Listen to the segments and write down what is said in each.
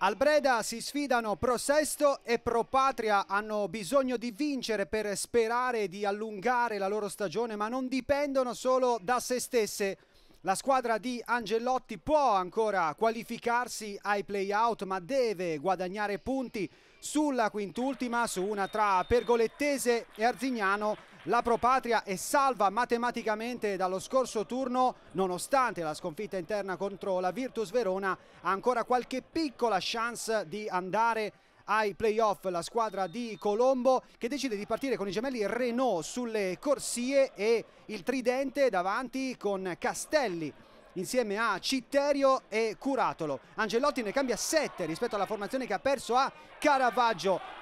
Al Breda si sfidano Pro Sesto e Pro Patria, hanno bisogno di vincere per sperare di allungare la loro stagione, ma non dipendono solo da se stesse. La squadra di Angelotti può ancora qualificarsi ai play-out, ma deve guadagnare punti sulla quintultima, su una tra Pergolettese e Arzignano la Propatria è salva matematicamente dallo scorso turno nonostante la sconfitta interna contro la Virtus Verona ha ancora qualche piccola chance di andare ai playoff la squadra di Colombo che decide di partire con i gemelli Renault sulle corsie e il tridente davanti con Castelli insieme a Citterio e Curatolo. Angelotti ne cambia 7 rispetto alla formazione che ha perso a Caravaggio.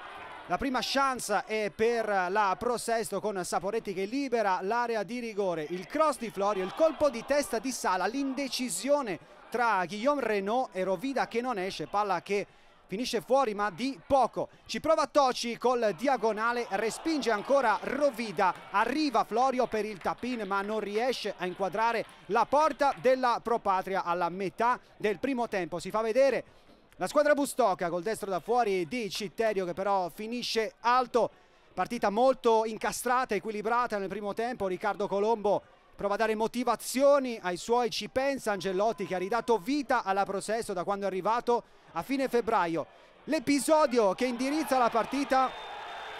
La prima chance è per la Pro Sesto con Saporetti che libera l'area di rigore, il cross di Florio, il colpo di testa di Sala, l'indecisione tra Guillaume Renault e Rovida che non esce, palla che finisce fuori ma di poco ci prova Toci col diagonale respinge ancora Rovida arriva Florio per il tapin ma non riesce a inquadrare la porta della Pro Patria alla metà del primo tempo si fa vedere la squadra Bustocca col destro da fuori di Citterio che però finisce alto. Partita molto incastrata, equilibrata nel primo tempo. Riccardo Colombo prova a dare motivazioni ai suoi, ci pensa Angelotti che ha ridato vita alla processo da quando è arrivato a fine febbraio. L'episodio che indirizza la partita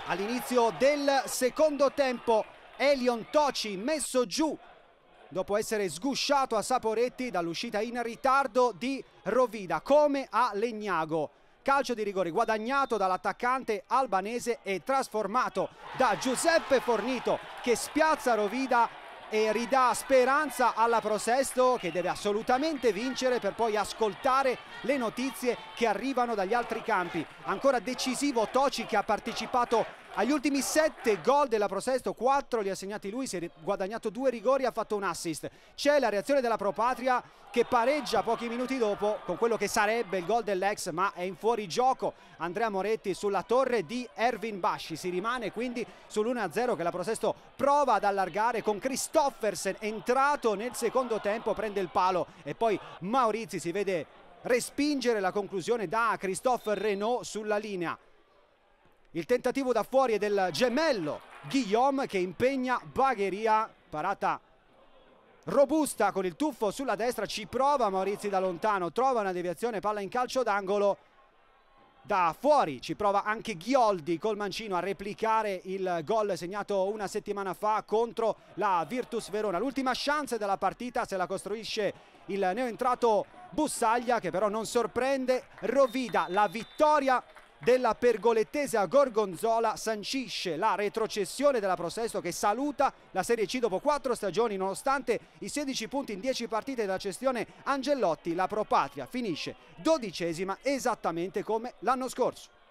all'inizio del secondo tempo. Elion Toci messo giù dopo essere sgusciato a Saporetti dall'uscita in ritardo di Rovida come a Legnago. Calcio di rigore guadagnato dall'attaccante albanese e trasformato da Giuseppe Fornito che spiazza Rovida e ridà speranza alla Prosesto che deve assolutamente vincere per poi ascoltare le notizie che arrivano dagli altri campi. Ancora decisivo Toci che ha partecipato agli ultimi 7 gol della Prosesto, 4 li ha segnati lui, si è guadagnato due rigori ha fatto un assist. C'è la reazione della Pro Patria che pareggia pochi minuti dopo con quello che sarebbe il gol dell'ex, ma è in fuori gioco Andrea Moretti sulla torre di Erwin Basci. Si rimane quindi sull'1-0 che la Prosesto prova ad allargare con Christoffersen entrato nel secondo tempo, prende il palo e poi Maurizi si vede respingere la conclusione da Christophe Renault sulla linea. Il tentativo da fuori è del gemello Guillaume che impegna Bagheria, parata robusta con il tuffo sulla destra, ci prova Maurizi da lontano, trova una deviazione, palla in calcio d'angolo, da fuori ci prova anche Ghioldi col mancino a replicare il gol segnato una settimana fa contro la Virtus Verona. L'ultima chance della partita se la costruisce il neoentrato Bussaglia che però non sorprende, rovida la vittoria della pergolettese a Gorgonzola sancisce la retrocessione della Prosesto che saluta la Serie C dopo quattro stagioni nonostante i 16 punti in 10 partite della gestione Angelotti la Propatria finisce dodicesima esattamente come l'anno scorso.